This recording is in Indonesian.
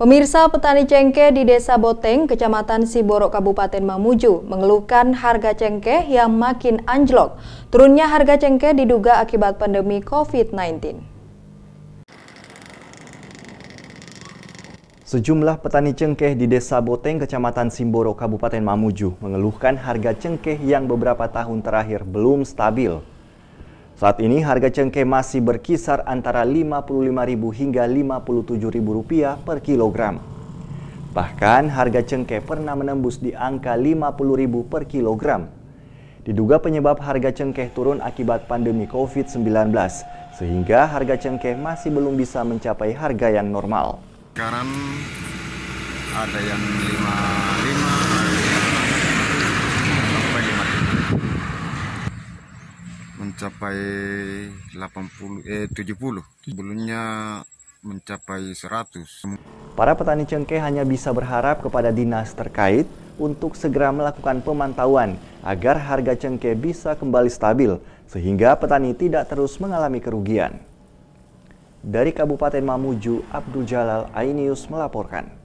Pemirsa petani cengkeh di Desa Boteng, Kecamatan Siborok, Kabupaten Mamuju, mengeluhkan harga cengkeh yang makin anjlok. Turunnya harga cengkeh diduga akibat pandemi COVID-19. Sejumlah petani cengkeh di Desa Boteng, Kecamatan Simboro, Kabupaten Mamuju mengeluhkan harga cengkeh yang beberapa tahun terakhir belum stabil. Saat ini harga cengkeh masih berkisar antara Rp55.000 hingga Rp57.000 per kilogram. Bahkan harga cengkeh pernah menembus di angka Rp50.000 per kilogram. Diduga penyebab harga cengkeh turun akibat pandemi COVID-19, sehingga harga cengkeh masih belum bisa mencapai harga yang normal. Sekarang ada yang Rp5.000, mencapai 80 eh 70 sebelumnya mencapai 100 para petani cengkeh hanya bisa berharap kepada dinas terkait untuk segera melakukan pemantauan agar harga cengkeh bisa kembali stabil sehingga petani tidak terus mengalami kerugian dari Kabupaten Mamuju Abdul Jalal Ainius melaporkan